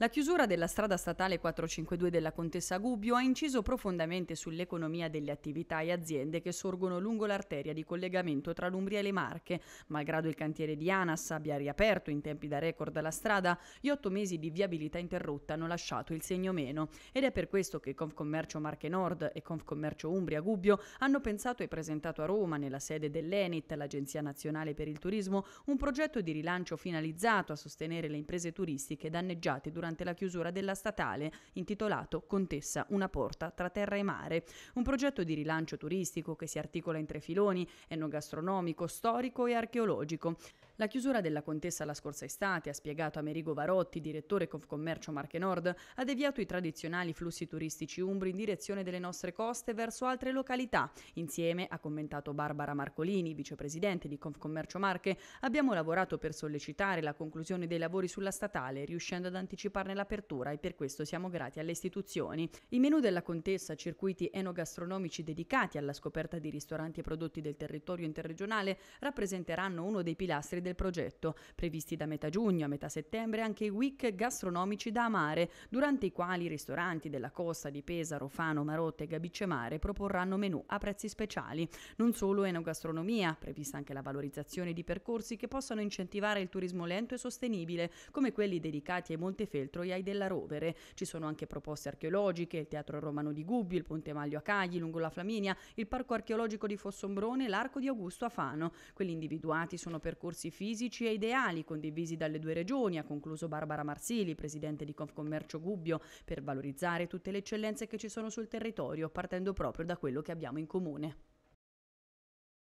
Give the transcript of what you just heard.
La chiusura della strada statale 452 della Contessa Gubbio ha inciso profondamente sull'economia delle attività e aziende che sorgono lungo l'arteria di collegamento tra l'Umbria e le Marche. Malgrado il cantiere di Anas abbia riaperto in tempi da record la strada, gli otto mesi di viabilità interrotta hanno lasciato il segno meno ed è per questo che Confcommercio Marche Nord e Confcommercio Umbria Gubbio hanno pensato e presentato a Roma, nella sede dell'ENIT, l'Agenzia Nazionale per il Turismo, un progetto di rilancio finalizzato a sostenere le imprese turistiche danneggiate durante durante la chiusura della statale, intitolato Contessa una porta tra terra e mare, un progetto di rilancio turistico che si articola in tre filoni, enogastronomico, storico e archeologico. La chiusura della contessa la scorsa estate, ha spiegato Amerigo Varotti, direttore Confcommercio Marche Nord, ha deviato i tradizionali flussi turistici umbri in direzione delle nostre coste verso altre località. Insieme, ha commentato Barbara Marcolini, vicepresidente di Confcommercio Marche, abbiamo lavorato per sollecitare la conclusione dei lavori sulla statale, riuscendo ad anticiparne l'apertura e per questo siamo grati alle istituzioni. I menu della contessa, circuiti enogastronomici dedicati alla scoperta di ristoranti e prodotti del territorio interregionale, rappresenteranno uno dei pilastri del del progetto, previsti da metà giugno a metà settembre anche i week gastronomici da amare, durante i quali i ristoranti della costa di Pesaro, Fano, Marotte e Gabicemare proporranno menù a prezzi speciali. Non solo enogastronomia, prevista anche la valorizzazione di percorsi che possano incentivare il turismo lento e sostenibile, come quelli dedicati ai Montefeltro e ai della Rovere. Ci sono anche proposte archeologiche, il Teatro Romano di Gubbio, il Ponte Maglio a Cagli, lungo la Flaminia, il Parco Archeologico di Fossombrone e l'Arco di Augusto a Fano. Quelli individuati sono percorsi fisici e ideali condivisi dalle due regioni, ha concluso Barbara Marsili, presidente di Confcommercio Gubbio, per valorizzare tutte le eccellenze che ci sono sul territorio, partendo proprio da quello che abbiamo in comune.